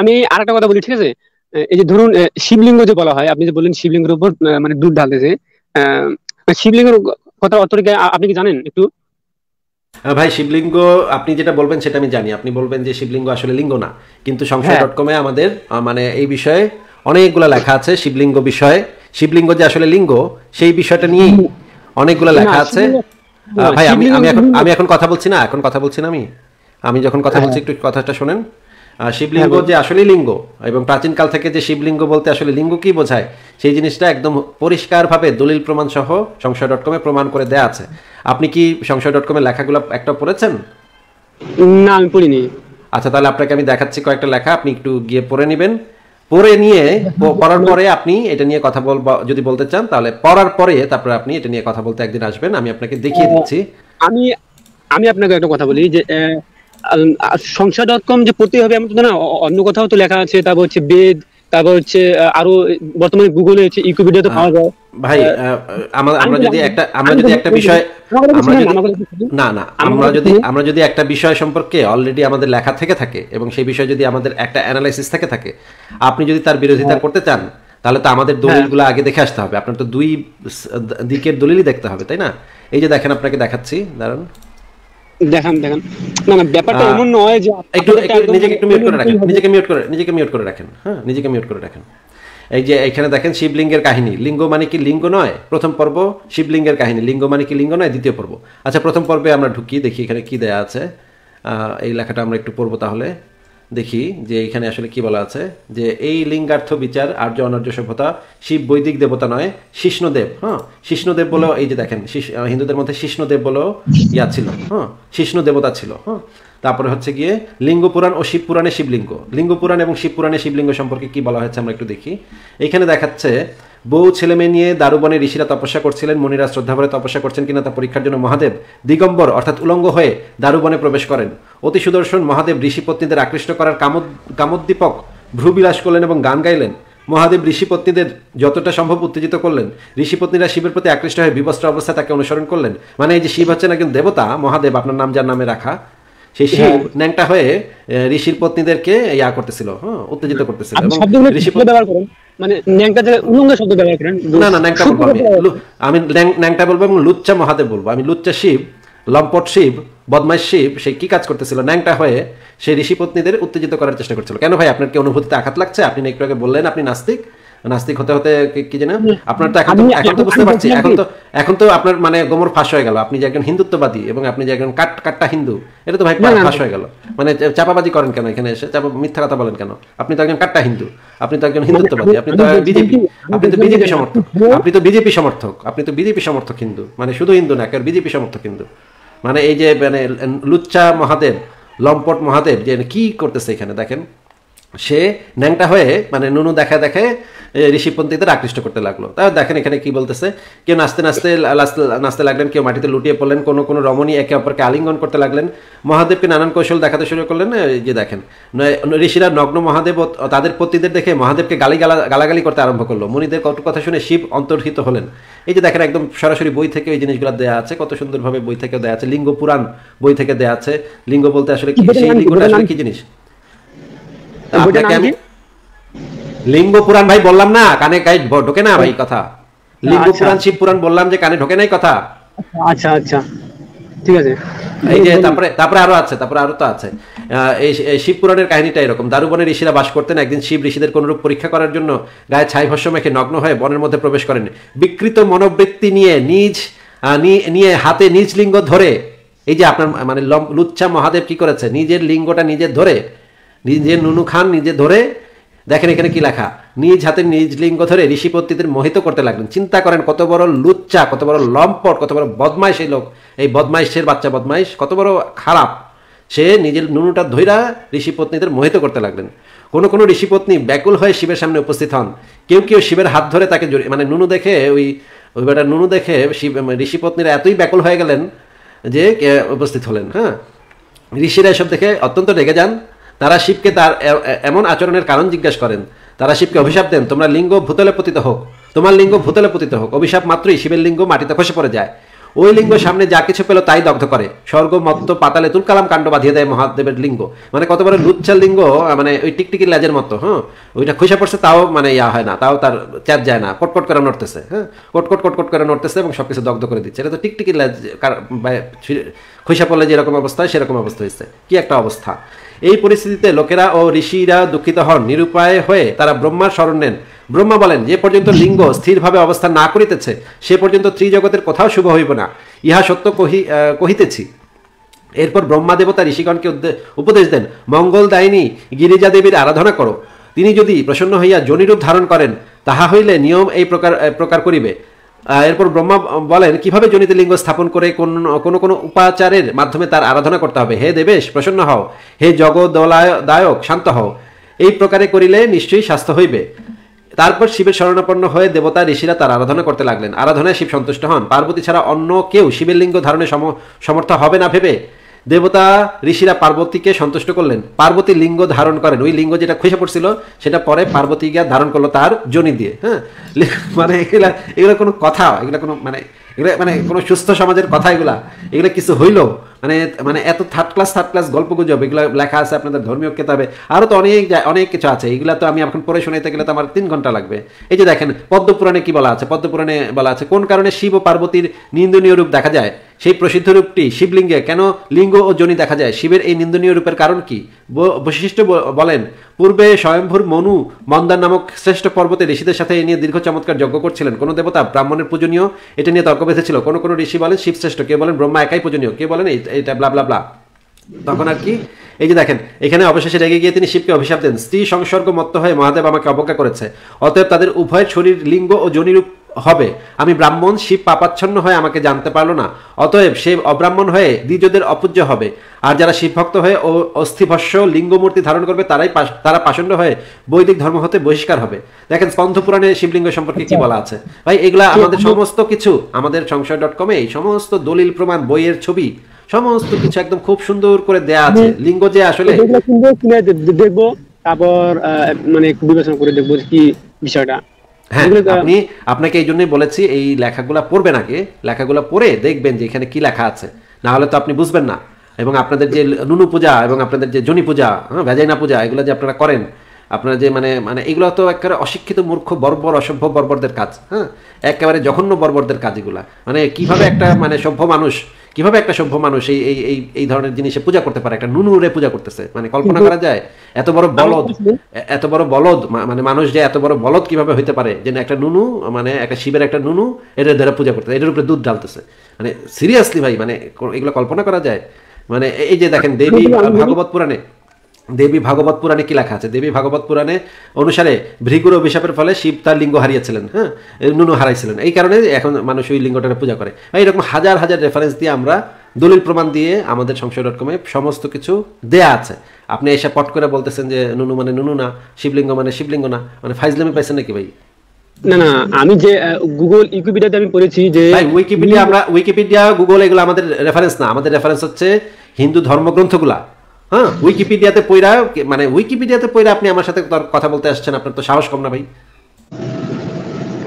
আমি আর একটা কথা বলি ঠিক আছে এই যে ধরুন শিবলিঙ্গ যে বলা হয় আপনি যে বললেন শিবলিঙ্গের উপর মানে দুধ ঢালতেছে মানে শিবলিঙ্গের কথা অতরিকে আপনি কি জানেন একটু ভাই শিবলিঙ্গ আপনি যেটা বলবেন সেটা আমি জানি আপনি বলবেন যে শিবলিঙ্গ আসলে লিঙ্গ না কিন্তু সংসার হ্যাঁ। ডট কমে আমাদের মানে এই বিষয়ে অনেকগুলো লেখা আছে শিবলিঙ্গ বিষয়ে শিবলিঙ্গ যে আসলে লিঙ্গ সেই বিষয়টা নিয়েই অনেকগুলো লেখা আছে ভাই আমি আমি এখন আমি এখন কথা বলছি না এখন কথা বলছি না আমি আমি যখন কথা হ্যাঁ। বলছি একটু কথাটা শোনেন হ্যাঁ, শিবলিঙ্গ যে আসলে লিঙ্গ এবং প্রাচীন কাল থেকে যে শিবলিঙ্গ বলতে আসলে লিঙ্গ কি বোঝায় সেই জিনিসটা একদম পরিষ্কারভাবে দলিল প্রমাণ সহ সংশয় ডট কমে প্রমাণ করে দেয়া আছে আপনি কি সংশয় ডট কমে লেখাগুলো একটা পড়েছেন না আমি পড়িনি আচ্ছা তাহলে আপনাকে আমি দেখাচ্ছি কয়েকটা লেখা আপনি একটু গিয়ে পড়ে নেবেন পড়ে নিয়ে পড়ার পরে আপনি এটা নিয়ে কথা বল যদি বলতে চান তাহলে পড়ার পরে তারপরে আপনি এটা নিয়ে কথা বলতে একদিন আসবেন আমি আপনাকে দেখিয়ে দিচ্ছি আমি আমি আপনাকে একটা কথা বলি যে সংসার ডট কম যে পড়তেই হবে এমন তো না অন্য কোথাও তো লেখা আছে তারপর হচ্ছে বেদ তারপর হচ্ছে আরো বর্তমানে গুগলে হচ্ছে তো হ্যাঁ। পাওয়া যায় ভাই আমরা যদি একটা আমরা যদি একটা বিষয় না না আমরা যদি আমরা যদি একটা বিষয় সম্পর্কে অলরেডি আমাদের লেখা থেকে থাকে এবং সেই বিষয়ে যদি আমাদের একটা অ্যানালাইসিস থেকে থাকে আপনি যদি তার বিরোধিতা হ্যাঁ। করতে চান তাহলে তো আমাদের হ্যাঁ। দলিলগুলো আগে দেখে আসতে হবে আপনার তো দুই দিকের দলিলই দেখতে হবে তাই না এই যে দেখেন আপনাকে দেখাচ্ছি দাঁড়ান দেখান না না ব্যাপারটা এমন নয় যে একটু নিজেকে একটু মিউট করে রাখেন নিজেকে মিউট করে নিজেকে মিউট করে রাখেন হ্যাঁ নিজেকে মিউট করে রাখেন এই যে এখানে দেখেন শিবলিঙ্গের কাহিনী লিঙ্গ মানে কি লিঙ্গ নয় প্রথম পর্ব শিবলিঙ্গের কাহিনী লিঙ্গ মানে কি লিঙ্গ নয় দ্বিতীয় পর্ব আচ্ছা প্রথম পর্বে আমরা ঢুকি দেখি এখানে কি দেয়া আছে এই লেখাটা আমরা একটু পড়বো তাহলে দেখি যে এখানে আসলে কি বলা আছে যে এই লিঙ্গার্থ বিচার আর্য অনার্য সভ্যতা শিব বৈদিক দেবতা নয় শিষ্ণদেব হ্যাঁ শিষ্ণদেব বলেও এই যে দেখেন হিন্দুদের মধ্যে শিষ্ণদেব বলেও ইয়া ছিল হ্যাঁ শিষ্ণ দেবতা ছিল হ্যাঁ তারপরে হচ্ছে গিয়ে লিঙ্গ পুরাণ ও শিব পুরাণে শিবলিঙ্গ লিঙ্গ পুরাণ এবং শিব পুরাণে শিবলিঙ্গ সম্পর্কে কি বলা হয়েছে আমরা একটু দেখি এখানে দেখাচ্ছে বউ ছেলে মেয়ে নিয়ে দারুবনে ঋষিরা তপস্যা করছিলেন মনিরা শ্রদ্ধাভরে তপস্যা করছেন কিনা তা পরীক্ষার জন্য মহাদেব দিগম্বর অর্থাৎ উলঙ্গ হয়ে দারুবনে প্রবেশ করেন অতি সুদর্শন মহাদেব ঋষিপত্নীদের আকৃষ্ট করার কামদ কামোদ্দীপক ভ্রুবিলাস করলেন এবং গান গাইলেন মহাদেব ঋষিপত্নীদের যতটা সম্ভব উত্তেজিত করলেন ঋষিপত্নীরা শিবের প্রতি আকৃষ্ট হয়ে বিবস্ত্র অবস্থায় তাকে অনুসরণ করলেন মানে এই যে শিব হচ্ছেন একজন দেবতা মহাদেব আপনার নাম যার নামে রাখা সেই হ্যাঁ। শিব ন্যাংটা হয়ে ঋষির পত্নীদেরকে ইয়া করতেছিল হ্যাঁ উত্তেজিত করতেছিল মানে না না ন্যাংটা বলবো আমি আমি ন্যাংটা বলবো এবং লুচ্চা মহাদেব বলবো আমি লুচ্চা শিব লম্পট শিব বদমাস শিব সে কি কাজ করতেছিল ন্যাংটা হয়ে সে ঋষি পত্নীদের উত্তেজিত করার চেষ্টা করছিল কেন ভাই আপনার কি অনুভূতিতে আঘাত লাগছে আপনি একটু আগে বললেন আপনি নাস্তিক নাস্তিক হতে হতে কি জানে আপনার তো এখন এখন তো বুঝতে পারছি এখন তো এখন তো আপনার মানে গোমর ফাঁস হয়ে গেল আপনি যে একজন হিন্দুত্ববাদী এবং আপনি যে একজন কাট কাটটা হিন্দু এটা তো ভাই ফাঁস হয়ে গেল মানে চাপাবাজি করেন কেন এখানে এসে চাপা মিথ্যা কথা বলেন কেন আপনি তো একজন কাটটা হিন্দু আপনি তো একজন হিন্দুত্ববাদী আপনি তো বিজেপি আপনি তো বিজেপি সমর্থক আপনি তো বিজেপি সমর্থক আপনি তো বিজেপি সমর্থক হিন্দু মানে শুধু হিন্দু না কেউ বিজেপি সমর্থক হিন্দু মানে এই যে মানে লুচ্চা মহাদেব লম্পট মহাদেব যে কি করতেছে এখানে দেখেন সে ন্যাংটা হয়ে মানে নুনু দেখা দেখে ঋষিপন্থীদের আকৃষ্ট করতে লাগলো তাহলে দেখেন এখানে কি বলতেছে কেউ নাচতে নাচতে নাচতে লাগলেন কেউ মাটিতে লুটিয়ে পড়লেন কোনো কোনো রমণী একে অপরকে আলিঙ্গন করতে লাগলেন মহাদেবকে নানান কৌশল দেখাতে শুরু করলেন যে দেখেন ঋষিরা নগ্ন মহাদেব তাদের পত্নীদের দেখে মহাদেবকে গালি গালা গালাগালি করতে আরম্ভ করলো মুনিদের কত কথা শুনে শিব অন্তর্হিত হলেন এই যে দেখেন একদম সরাসরি বই থেকে এই জিনিসগুলো দেওয়া আছে কত সুন্দরভাবে বই থেকে দেওয়া আছে লিঙ্গ পুরাণ বই থেকে দেওয়া আছে লিঙ্গ বলতে আসলে কি সেই লিঙ্গটা আসলে কি জিনিস লিঙ্গ পুরাণ ভাই বললাম না কানে কাই ঢোকে না ভাই কথা আচ্ছা। লিঙ্গ পুরাণ শিব পুরাণ বললাম যে কানে ঢোকে নাই কথা আচ্ছা আচ্ছা ঠিক আছে এই যে তারপরে তারপরে আরো আছে তারপরে আরো তো আছে এই কাহিনীটা এরকম দারুবনের ঋষিরা বাস করতেন একদিন শিব ঋষিদের কোনরূপ পরীক্ষা করার জন্য গায়ে ছাই ভস্য মেখে নগ্ন হয়ে বনের মধ্যে প্রবেশ করেন বিকৃত মনোবৃত্তি নিয়ে নিজ নিয়ে হাতে নিজ লিঙ্গ ধরে এই যে আপনার মানে লুচ্ছা মহাদেব কি করেছে নিজের লিঙ্গটা নিজের ধরে নিজে নুনু খান নিজে ধরে দেখেন এখানে কি লেখা নিজ হাতে নিজ লিঙ্গ ধরে ঋষিপত্তিদের মোহিত করতে লাগলেন চিন্তা করেন কত বড় লুচ্চা কত বড় লম্পট কত বড় বদমাইশ এই লোক এই বদমাইশের বাচ্চা বদমাইশ কত বড় খারাপ সে নিজের নুনুটা ধৈরা ঋষিপত্নীদের মোহিত করতে লাগলেন কোনো কোনো ঋষিপত্নী ব্যাকুল হয়ে শিবের সামনে উপস্থিত হন কেউ কেউ শিবের হাত ধরে তাকে মানে নুনু দেখে ওই ওই বেটা নুনু দেখে শিব মানে ঋষিপত্নীরা এতই ব্যাকুল হয়ে গেলেন যে উপস্থিত হলেন হ্যাঁ ঋষিরা এসব দেখে অত্যন্ত রেগে যান তারা শিবকে তার এমন আচরণের কারণ জিজ্ঞেস করেন তারা শিবকে অভিশাপ দেন তোমরা লিঙ্গ ভূতলে পতিত হোক তোমার লিঙ্গ ভূতলে পতিত হোক অভিশাপ মাত্রই শিবের লিঙ্গ মাটিতে খসে পড়ে যায় ওই লিঙ্গ সামনে যা কিছু পেল তাই দগ্ধ করে স্বর্গ মত্ত পাতালে তুল কালাম কাণ্ড বাঁধিয়ে দেয় মহাদেবের লিঙ্গ মানে কত বড় লুচ্ছা লিঙ্গ মানে ওই টিকটিকি লেজের মতো হ্যাঁ ওইটা খুশে পড়ছে তাও মানে ইয়া হয় না তাও তার চ্যাপ যায় না কটকট করে নড়তেছে হ্যাঁ কটকট কটকট করে নড়তেছে এবং সবকিছু দগ্ধ করে দিচ্ছে এটা তো টিকটিকি লেজ মানে খুশা পড়লে যেরকম অবস্থা হয় সেরকম অবস্থা হয়েছে কি একটা অবস্থা এই পরিস্থিতিতে লোকেরা ও ঋষিরা দুঃখিত হন নিরুপায় হয়ে তারা ব্রহ্মার স্মরণ নেন ব্রহ্মা বলেন যে পর্যন্ত লিঙ্গ স্থিরভাবে অবস্থান না করিতেছে সে পর্যন্ত ত্রিজগতের কোথাও শুভ হইব না ইহা সত্য কহি কহিতেছি এরপর ব্রহ্মা দেবতা ঋষিগণকে উপদেশ দেন মঙ্গল দায়িনী গিরিজা দেবীর আরাধনা করো তিনি যদি প্রসন্ন হইয়া জনিরূপ ধারণ করেন তাহা হইলে নিয়ম এই প্রকার প্রকার করিবে এরপর ব্রহ্মা বলেন কিভাবে জনিত লিঙ্গ স্থাপন করে কোন কোন কোনো উপাচারের মাধ্যমে তার আরাধনা করতে হবে হে দেবেশ প্রসন্ন হও হে জগদলায় দায়ক শান্ত হও এই প্রকারে করিলে নিশ্চয়ই স্বাস্থ্য হইবে তারপর শিবের শরণাপন্ন হয়ে দেবতা ঋষিরা তার আরাধনা করতে লাগলেন আরাধনায় শিব সন্তুষ্ট হন পার্বতী ছাড়া অন্য কেউ শিবের লিঙ্গ ধারণে সমর্থ হবে না ভেবে দেবতা ঋষিরা পার্বতীকে সন্তুষ্ট করলেন পার্বতী লিঙ্গ ধারণ করেন ওই লিঙ্গ যেটা খুঁজে পড়ছিল সেটা পরে পার্বতী গিয়া ধারণ করলো তার জনি দিয়ে হ্যাঁ মানে এগুলা এগুলো কোনো কথা এগুলো কোনো মানে এগুলো মানে কোনো সুস্থ সমাজের কথা এগুলা এগুলো কিছু হইলো মানে মানে এত থার্ড ক্লাস থার্ড ক্লাস গল্প গুজব এগুলো লেখা আছে আপনাদের ধর্মীয় কেতাবে আরও তো অনেক অনেক কিছু আছে এগুলো তো আমি এখন পড়ে শোনাইতে গেলে তো আমার তিন ঘন্টা লাগবে এই যে দেখেন পদ্মপুরাণে কি বলা আছে পদ্মপুরাণে বলা আছে কোন কারণে শিব ও পার্বতীর নিন্দনীয় রূপ দেখা যায় সেই প্রসিদ্ধ রূপটি শিবলিঙ্গে কেন লিঙ্গ ও জনি দেখা যায় শিবের এই নিন্দনীয় রূপের কারণ কি বৈশিষ্ট্য বলেন পূর্বে স্বয়ম্ভুর মনু মন্দার নামক শ্রেষ্ঠ পর্বতে ঋষিদের সাথে এ নিয়ে দীর্ঘ চমৎকার যজ্ঞ করছিলেন কোনো দেবতা ব্রাহ্মণের পূজনীয় এটা নিয়ে তর্ক বেঁধেছিল কোনো কোনো ঋষি বলেন শিব শ্রেষ্ঠ কে বলেন ব্রহ্মা একাই পূজনীয় কে বলেন এই এটা ব্লা ব্লা ব্লা তখন আর কি এই যে দেখেন এখানে অবশেষে রেগে গিয়ে তিনি শিবকে অভিশাপ দেন স্ত্রী সংসর্গ মত্ত হয়ে মহাদেব আমাকে অবজ্ঞা করেছে অতএব তাদের উভয় শরীর লিঙ্গ ও জনিরূপ হবে আমি ব্রাহ্মণ শিব পাপাচ্ছন্ন হয়ে আমাকে জানতে পারলো না অতএব সে অব্রাহ্মণ হয়ে দ্বিজদের অপূজ্য হবে আর যারা শিবভক্ত হয়ে ও অস্থিভস্য লিঙ্গমূর্তি ধারণ করবে তারাই তারা পাচন্ড হয়ে বৈদিক ধর্ম হতে বহিষ্কার হবে দেখেন স্কন্ধ পুরাণে শিবলিঙ্গ সম্পর্কে কি আচ্ছা। বলা আছে ভাই এগুলা আমাদের আচ্ছা, সমস্ত কিছু আমাদের সংশয় ডট কমে এই সমস্ত দলিল প্রমাণ বইয়ের ছবি সমস্ত কিছু একদম খুব সুন্দর করে দেয়া আছে মানে লিঙ্গ যে আসলে দেখবো তারপর মানে বিবেচনা করে দেখবো কি বিষয়টা হ্যাঁ আপনি আপনাকে এই জন্যই বলেছি এই লেখাগুলা পড়বেন আগে লেখাগুলা পড়ে দেখবেন যে এখানে কি লেখা আছে না হলে তো আপনি বুঝবেন না এবং আপনাদের যে নুনু পূজা এবং আপনাদের যে জনি পূজা হ্যাঁ ভেজাইনা পূজা এগুলো যে আপনারা করেন আপনারা যে মানে মানে এগুলো তো একেবারে অশিক্ষিত মূর্খ বর্বর অসভ্য বর্বরদের কাজ হ্যাঁ একেবারে জঘন্য বর্বরদের কাজ এগুলা মানে কিভাবে একটা মানে সভ্য মানুষ কিভাবে একটা সভ্য মানুষ এই এই এই ধরনের জিনিসে পূজা করতে পারে একটা নুনুরে পূজা করতেছে মানে কল্পনা করা যায় এত বড় বলদ এত বড় বলদ মানে মানুষ যে এত বড় বলদ কিভাবে হইতে পারে যে একটা নুনু মানে একটা শিবের একটা নুনু এটার দ্বারা পূজা করতেছে এটার উপরে দুধ ডালতেছে মানে সিরিয়াসলি ভাই মানে এগুলো কল্পনা করা যায় মানে এই যে দেখেন আচ্ছা, দেবী ভাগবত পুরাণে দেবী ভাগবত পুরাণে কি লেখা আছে দেবী ভাগবত পুরাণে অনুসারে ভৃগুর অভিশাপের ফলে শিব তার লিঙ্গ হারিয়েছিলেন হ্যাঁ নুনু হারাইছিলেন এই কারণে এখন মানুষ ওই লিঙ্গটাকে পূজা করে এইরকম হাজার হাজার রেফারেন্স দিয়ে আমরা দলিল প্রমাণ দিয়ে আমাদের সংশয় ডট কমে সমস্ত কিছু দেয়া আছে আপনি এসে পট করে বলতেছেন যে নুনু মানে নুনু না শিবলিঙ্গ মানে শিবলিঙ্গ না মানে ফাইজলামি পাইছেন নাকি ভাই না না আমি যে গুগল উইকিপিডিয়াতে আমি পড়েছি যে উইকিপিডিয়া আমরা উইকিপিডিয়া গুগল এগুলো আমাদের রেফারেন্স না আমাদের রেফারেন্স হচ্ছে হিন্দু ধর্মগ্রন্থগুলা হ্যাঁ উইকিপিডিয়াতে পইরা মানে উইকিপিডিয়াতে পইরা আপনি আমার সাথে কথা বলতে আসছেন আপনার তো সাহস কম না ভাই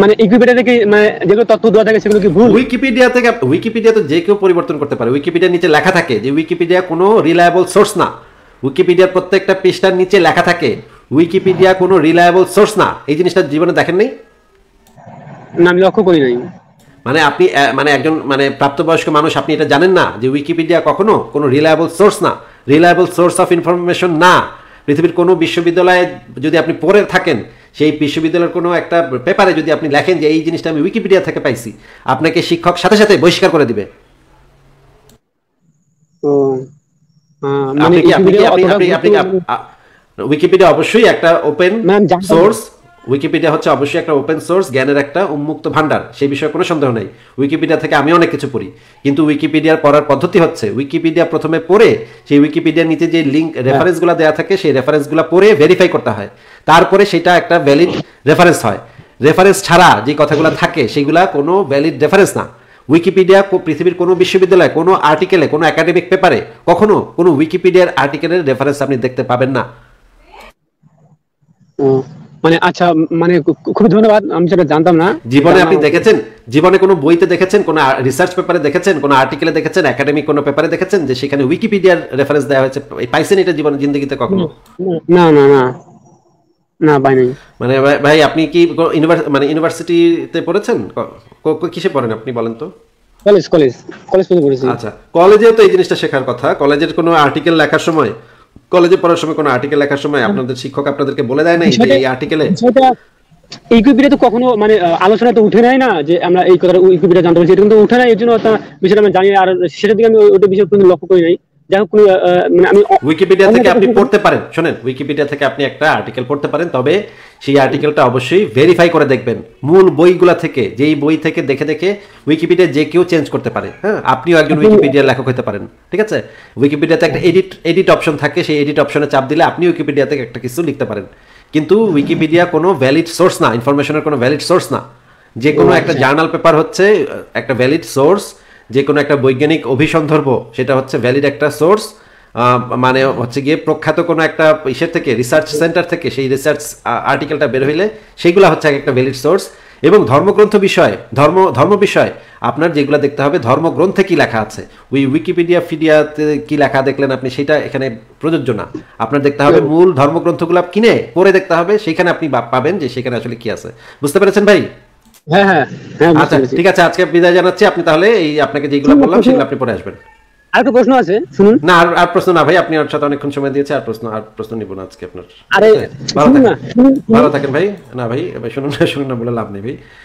মানে উইকিপিডিয়া থেকে মানে যেগুলো তথ্য দেওয়া থাকে সেগুলো কি ভুল উইকিপিডিয়া থেকে উইকিপিডিয়া তো যে কেউ পরিবর্তন করতে পারে উইকিপিডিয়ার নিচে লেখা থাকে যে উইকিপিডিয়া কোনো রিলায়েবল সোর্স না উইকিপিডিয়ার প্রত্যেকটা পৃষ্ঠার নিচে লেখা থাকে উইকিপিডিয়া কোনো রিলায়েবল সোর্স না এই জিনিসটা জীবনে দেখেন নাই না আমি লক্ষ্য করি নাই মানে আপনি মানে একজন মানে প্রাপ্তবয়স্ক মানুষ আপনি এটা জানেন না যে উইকিপিডিয়া কখনো কোনো রিলায়েবল সোর্স না রিলায়েবল সোর্স অফ ইনফরমেশন না পৃথিবীর কোনো বিশ্ববিদ্যালয়ে যদি আপনি পড়ে থাকেন সেই বিশ্ববিদ্যালয়ের কোনো একটা পেপারে যদি আপনি লেখেন যে এই জিনিসটা আমি উইকিপিডিয়া থেকে পাইছি আপনাকে শিক্ষক সাথে সাথে বহিষ্কার করে দিবে উইকিপিডিয়া অবশ্যই একটা ওপেন সোর্স উইকিপিডিয়া হচ্ছে অবশ্যই একটা ওপেন সোর্স জ্ঞানের একটা উন্মুক্ত ভান্ডার সেই বিষয়ে কোনো সন্দেহ নেই উইকিপিডিয়া থেকে আমি অনেক কিছু পড়ি কিন্তু উইকিপিডিয়ার পড়ার পদ্ধতি হচ্ছে উইকিপিডিয়া প্রথমে পড়ে সেই উইকিপিডিয়ার নিচে যে লিঙ্ক রেফারেন্সগুলো দেওয়া থাকে সেই রেফারেন্সগুলো পড়ে ভেরিফাই করতে হয় তারপরে সেটা একটা ভ্যালিড রেফারেন্স হয় রেফারেন্স ছাড়া যে কথাগুলো থাকে সেগুলা কোনো ভ্যালিড রেফারেন্স না উইকিপিডিয়া পৃথিবীর কোনো বিশ্ববিদ্যালয়ে কোনো আর্টিকেলে কোনো একাডেমিক পেপারে কখনো কোনো উইকিপিডিয়ার আর্টিকেলের রেফারেন্স আপনি দেখতে পাবেন না মানে আচ্ছা মানে খুবই ধন্যবাদ আমি সেটা জানতাম না জীবনে আপনি দেখেছেন জীবনে কোনো বইতে দেখেছেন কোনো রিসার্চ পেপারে দেখেছেন কোনো আর্টিকেলে দেখেছেন একাডেমিক কোনো পেপারে দেখেছেন যে সেখানে উইকিপিডিয়ার রেফারেন্স দেওয়া হয়েছে পাইছেন এটা জীবনে জিন্দগিতে কখনো না না না না মানে ভাই নাই মানে ভাই আপনি কি মানে ইউনিভার্সিটিতে পড়েছেন কিসে পড়েন আপনি বলেন তো কলেজ কলেজ কলেজ পড়েছি আচ্ছা কলেজে তো এই জিনিসটা শেখার কথা কলেজের কোনো আর্টিকেল লেখার সময় কলেজে পড়ার সময় কোনো আর্টিকেল লেখার সময় হ্যাঁ। আপনাদের শিক্ষক আপনাদেরকে বলে দেয় নাই যে এই আর্টিকেলে এই ইকুইপিটা তো কখনো মানে আলোচনা তো উঠে নাই না যে আমরা এই কথাটা ইকুইপিটা জানতে পারছি এটা কিন্তু উঠে নাই এই জন্য বিষয়টা আমি জানি আর সেটার দিকে আমি ওটা বিষয় লক্ষ্য করি নাই উইকিপিডিয়া মানে থেকে আপনি পড়তে পারেন উইকিপিডিয়া থেকে আপনি একটা আর্টিকেল পড়তে পারেন তবে সেই আর্টিকেলটা অবশ্যই ভেরিফাই করে দেখবেন মূল বইগুলা থেকে যেই বই থেকে দেখে দেখে উইকিপিডিয়া যে কেউ চেঞ্জ করতে পারে হ্যাঁ আপনিও একজন উইকিপিডিয়ার লেখক হতে পারেন ঠিক আছে উইকিপিডিয়াতে একটা এডিট এডিট অপশন থাকে সেই এডিট অপশনে চাপ দিলে আপনি উইকিপিডিয়া থেকে একটা কিছু লিখতে পারেন কিন্তু উইকিপিডিয়া কোনো ভ্যালিড সোর্স না ইনফরমেশনের কোনো ভ্যালিড সোর্স না যে কোনো একটা জার্নাল আচ্ছা। পেপার হচ্ছে একটা ভ্যালিড সোর্স যে কোনো একটা বৈজ্ঞানিক অভিসন্দর্ভ সেটা হচ্ছে ভ্যালিড একটা সোর্স মানে হচ্ছে গিয়ে প্রখ্যাত কোনো একটা ইসের থেকে রিসার্চ সেন্টার থেকে সেই রিসার্চ আর্টিকেলটা বের হইলে সেইগুলো হচ্ছে এক একটা ভ্যালিড সোর্স এবং ধর্মগ্রন্থ বিষয় ধর্ম ধর্ম বিষয় আপনার যেগুলো দেখতে হবে ধর্মগ্রন্থে কি লেখা আছে ওই উইকিপিডিয়া ফিডিয়াতে কি লেখা দেখলেন আপনি সেটা এখানে প্রযোজ্য না আপনার দেখতে হবে মূল ধর্মগ্রন্থগুলো কিনে পড়ে দেখতে হবে সেখানে আপনি পাবেন যে সেখানে আসলে কি আছে বুঝতে পেরেছেন ভাই হ্যাঁ হ্যাঁ, হ্যাঁ আচ্ছা ঠিক আছে আজকে বিদায় জানাচ্ছি আপনি তাহলে এই আপনাকে যেগুলো বললাম সেগুলো আপনি পরে আসবেন আরেকটা প্রশ্ন আছে শুনুন না আর আর প্রশ্ন না ভাই আপনি ওর সাথে অনেকক্ষণ সময় দিয়েছে আর প্রশ্ন আর প্রশ্ন নিব না আজকে আপনার আরে ভালো থাকেন ভালো থাকেন ভাই না ভাই শুনুন না শুনুন না বলে লাভ নেই ভাই